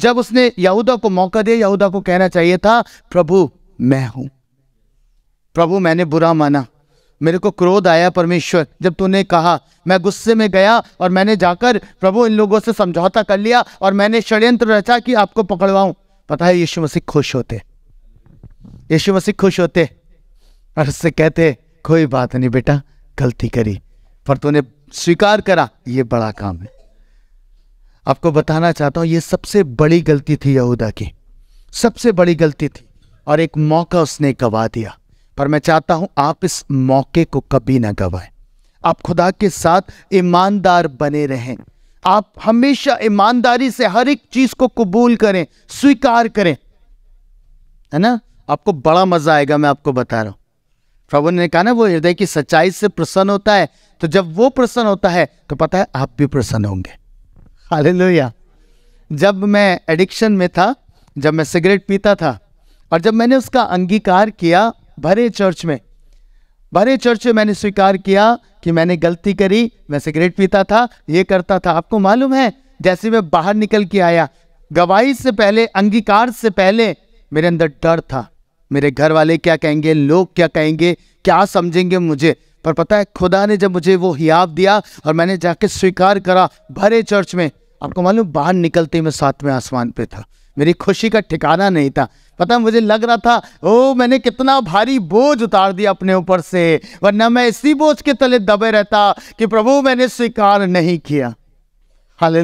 जब उसने यहूदा को मौका दिया यहूदा को कहना चाहिए था प्रभु मैं हूं प्रभु मैंने बुरा माना मेरे को क्रोध आया परमेश्वर जब तूने कहा मैं गुस्से में गया और मैंने जाकर प्रभु इन लोगों से समझौता कर लिया और मैंने षड्यंत्र रचा कि आपको पकड़वाऊं पता है यीशु मसीह खुश होते यीशु मसीह खुश होते और उससे कहते कोई बात नहीं बेटा गलती करी पर तूने स्वीकार करा ये बड़ा काम है आपको बताना चाहता हूं ये सबसे बड़ी गलती थी यहूदा की सबसे बड़ी गलती थी और एक मौका उसने गवा दिया पर मैं चाहता हूं आप इस मौके को कभी ना गवाएं आप खुदा के साथ ईमानदार बने रहें आप हमेशा ईमानदारी से हर एक चीज को कबूल करें स्वीकार करें है ना आपको बड़ा मजा आएगा मैं आपको बता रहा हूं प्रभु ने कहा ना वो हृदय की सच्चाई से प्रसन्न होता है तो जब वो प्रसन्न होता है तो पता है आप भी प्रसन्न होंगे हालेलुया जब मैं एडिक्शन में था जब मैं सिगरेट पीता था और जब मैंने उसका अंगीकार किया भरे चर्च में भरे चर्च में मैंने स्वीकार किया कि मैंने गलती करी मैं सिगरेट पीता था ये करता था आपको मालूम है जैसे मैं बाहर निकल के आया गवाही से पहले अंगीकार से पहले मेरे अंदर डर था मेरे घर वाले क्या कहेंगे लोग क्या कहेंगे क्या समझेंगे मुझे पर पता है खुदा ने जब मुझे वो हियाब दिया और मैंने जाके स्वीकार करा भरे चर्च में आपको मालूम बाहर निकलते ही मैं साथ में आसमान पे था मेरी खुशी का ठिकाना नहीं था पता मुझे लग रहा था ओ मैंने कितना भारी बोझ उतार दिया अपने ऊपर से वरना मैं इसी बोझ के तले दबे रहता कि प्रभु मैंने स्वीकार नहीं किया हाल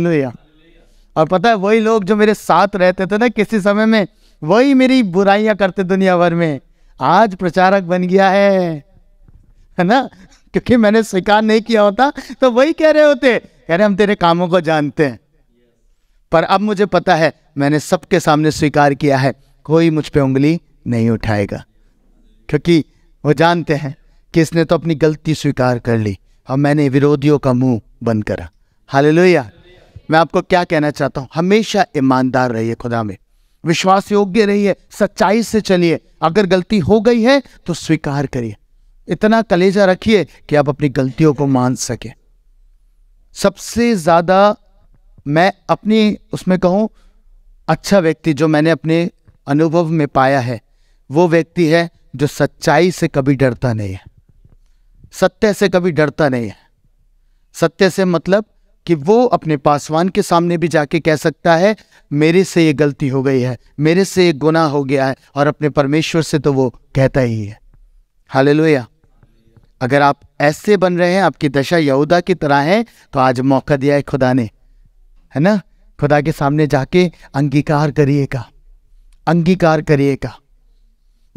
और पता है वही लोग जो मेरे साथ रहते थे ना किसी समय में वही मेरी बुराइयां करते दुनिया भर में आज प्रचारक बन गया है है ना क्योंकि मैंने स्वीकार नहीं किया होता तो वही कह रहे होते कह रहे हम तेरे कामों को जानते हैं पर अब मुझे पता है मैंने सबके सामने स्वीकार किया है कोई मुझ पर उंगली नहीं उठाएगा क्योंकि वो जानते हैं कि इसने तो अपनी गलती स्वीकार कर ली और मैंने विरोधियों का मुंह बंद करा हाल मैं आपको क्या कहना चाहता हूँ हमेशा ईमानदार रहिए खुदा में विश्वास योग्य रहिए सच्चाई से चलिए अगर गलती हो गई है तो स्वीकार करिए इतना कलेजा रखिए कि आप अपनी गलतियों को मान सके सबसे ज़्यादा मैं अपनी उसमें कहूं अच्छा व्यक्ति जो मैंने अपने अनुभव में पाया है वो व्यक्ति है जो सच्चाई से कभी डरता नहीं है सत्य से कभी डरता नहीं है सत्य से मतलब कि वो अपने पासवान के सामने भी जाके कह सकता है मेरे से ये गलती हो गई है मेरे से ये गुनाह हो गया है और अपने परमेश्वर से तो वो कहता ही है हाल अगर आप ऐसे बन रहे हैं आपकी दशा यहूदा की तरह है तो आज मौका दिया है खुदा ने है ना खुदा के सामने जाके अंगीकार करिएगा अंगीकार करिएगा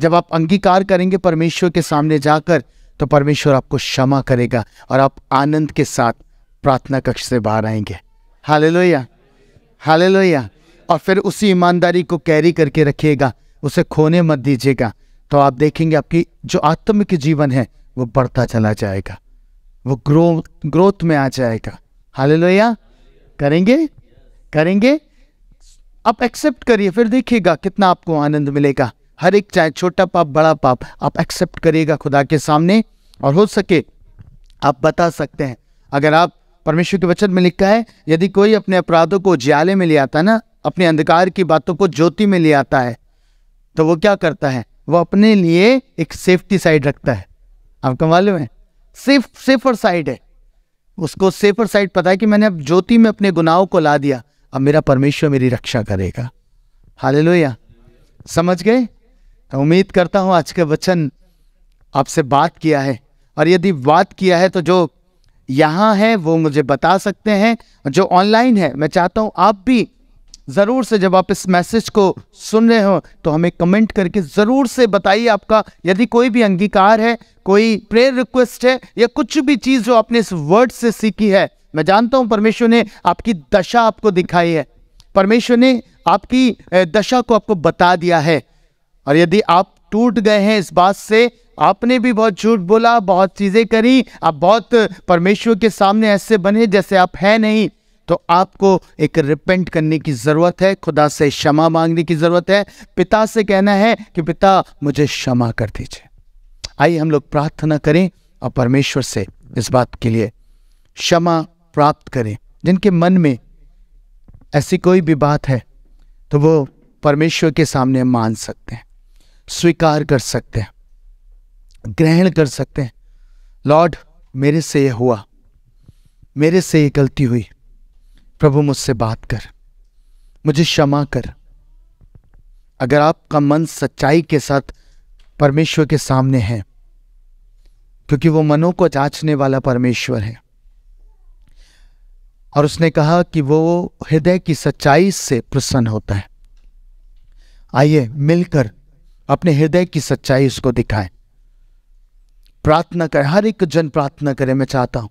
जब आप अंगीकार करेंगे परमेश्वर के सामने जाकर तो परमेश्वर आपको क्षमा करेगा और आप आनंद के साथ प्रार्थना कक्ष से बाहर आएंगे हाले लोहिया हाले लोहिया और फिर उसी ईमानदारी को कैरी करके रखिएगा उसे खोने मत दीजिएगा तो आप देखेंगे आपकी जो आत्मिक जीवन है वो बढ़ता चला जाएगा वो ग्रो ग्रोथ में आ जाएगा हाले लोहिया करेंगे करेंगे आप एक्सेप्ट करिए फिर देखिएगा कितना आपको आनंद मिलेगा हर एक चाहे छोटा पाप बड़ा पाप आप एक्सेप्ट करिएगा खुदा के सामने और हो सके आप बता सकते हैं अगर आप परमेश्वर के वचन में लिखा है यदि कोई अपने अपराधों को उज्याले में ले आता है ना अपने अंधकार की बातों को ज्योति में ले आता है तो वो क्या करता है वो अपने लिए एक सेफ्टी साइड रखता है आपको मालूम है सेफ सेफर साइड है उसको सेफर साइड पता है कि मैंने अब ज्योति में अपने गुनाहों को ला दिया अब मेरा परमेश्वर मेरी रक्षा करेगा हालेलुया समझ गए तो उम्मीद करता हूँ आज का वचन आपसे बात किया है और यदि बात किया है तो जो यहाँ है वो मुझे बता सकते हैं जो ऑनलाइन है मैं चाहता हूँ आप भी ज़रूर से जब आप इस मैसेज को सुन रहे हो तो हमें कमेंट करके ज़रूर से बताइए आपका यदि कोई भी अंगीकार है कोई प्रेयर रिक्वेस्ट है या कुछ भी चीज़ जो आपने इस वर्ड से सीखी है मैं जानता हूँ परमेश्वर ने आपकी दशा आपको दिखाई है परमेश्वर ने आपकी दशा को आपको बता दिया है और यदि आप टूट गए हैं इस बात से आपने भी बहुत झूठ बोला बहुत चीज़ें करी आप बहुत परमेश्वर के सामने ऐसे बने जैसे आप हैं नहीं तो आपको एक रिपेंट करने की ज़रूरत है खुदा से क्षमा मांगने की ज़रूरत है पिता से कहना है कि पिता मुझे क्षमा कर दीजिए आइए हम लोग प्रार्थना करें और परमेश्वर से इस बात के लिए क्षमा प्राप्त करें जिनके मन में ऐसी कोई भी बात है तो वो परमेश्वर के सामने मान सकते हैं स्वीकार कर सकते हैं ग्रहण कर सकते हैं लॉर्ड मेरे से यह हुआ मेरे से ये गलती हुई प्रभु मुझसे बात कर मुझे क्षमा कर अगर आपका मन सच्चाई के साथ परमेश्वर के सामने है क्योंकि वो मनों को जांचने वाला परमेश्वर है और उसने कहा कि वो हृदय की सच्चाई से प्रसन्न होता है आइए मिलकर अपने हृदय की सच्चाई उसको दिखाएं प्रार्थना करें हर एक जन प्रार्थना करें मैं चाहता हूं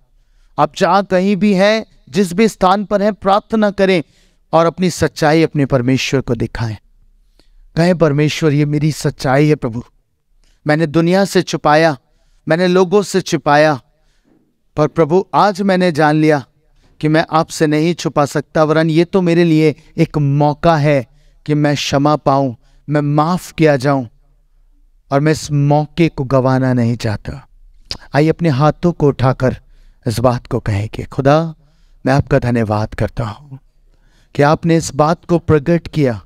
आप जहां कहीं भी हैं जिस भी स्थान पर हैं प्रार्थना करें और अपनी सच्चाई अपने परमेश्वर को दिखाएं कहें परमेश्वर ये मेरी सच्चाई है प्रभु मैंने दुनिया से छुपाया मैंने लोगों से छुपाया पर प्रभु आज मैंने जान लिया कि मैं आपसे नहीं छुपा सकता वरन ये तो मेरे लिए एक मौका है कि मैं क्षमा पाऊं मैं माफ़ किया जाऊं और मैं इस मौके को गंवाना नहीं चाहता आइए अपने हाथों को उठाकर इस बात को कहें कि खुदा मैं आपका धन्यवाद करता हूं कि आपने इस बात को प्रकट किया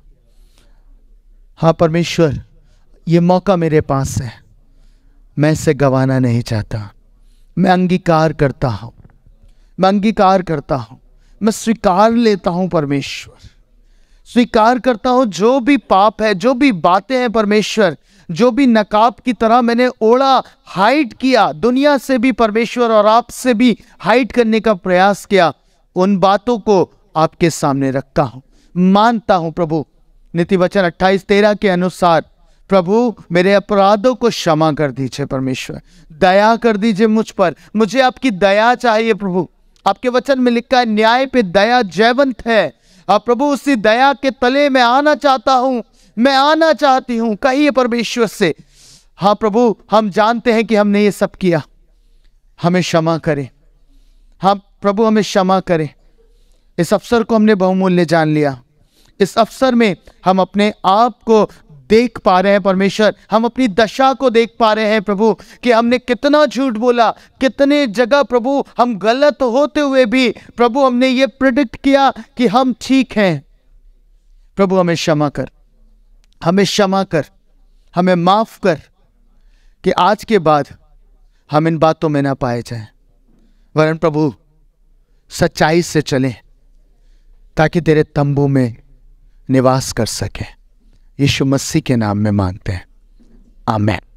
हाँ परमेश्वर ये मौका मेरे पास है मैं इसे गंवाना नहीं चाहता मैं अंगीकार करता हूं मैं अंगीकार करता हूं मैं स्वीकार लेता हूं परमेश्वर स्वीकार करता हूं जो भी पाप है जो भी बातें हैं परमेश्वर जो भी नकाब की तरह मैंने ओढ़ा हाइट किया दुनिया से भी परमेश्वर और आपसे भी हाइट करने का प्रयास किया उन बातों को आपके सामने रखता हूँ मानता हूँ प्रभु नीति वचन अट्ठाईस तेरह के अनुसार प्रभु मेरे अपराधों को क्षमा कर दीजिए परमेश्वर दया कर दीजिए मुझ पर मुझे आपकी दया चाहिए प्रभु आपके वचन में लिखा है न्याय पे दया जैवंत है और प्रभु उसी दया के तले में आना चाहता हूँ मैं आना चाहती हूं कहिए परमेश्वर से हाँ प्रभु हम जानते हैं कि हमने ये सब किया हमें क्षमा करें हाँ प्रभु हमें क्षमा करें इस अवसर को हमने बहुमूल्य जान लिया इस अवसर में हम अपने आप को देख पा रहे हैं परमेश्वर हम अपनी दशा को देख पा रहे हैं प्रभु कि हमने कितना झूठ बोला कितने जगह प्रभु हम गलत होते हुए भी प्रभु हमने ये प्रिडिक्ट किया कि हम ठीक हैं प्रभु हमें क्षमा कर हमें क्षमा कर हमें माफ़ कर कि आज के बाद हम इन बातों में ना पाए जाएं वरन प्रभु सच्चाई से चलें ताकि तेरे तंबू में निवास कर सकें यीशु मसीह के नाम में मांगते हैं आमेन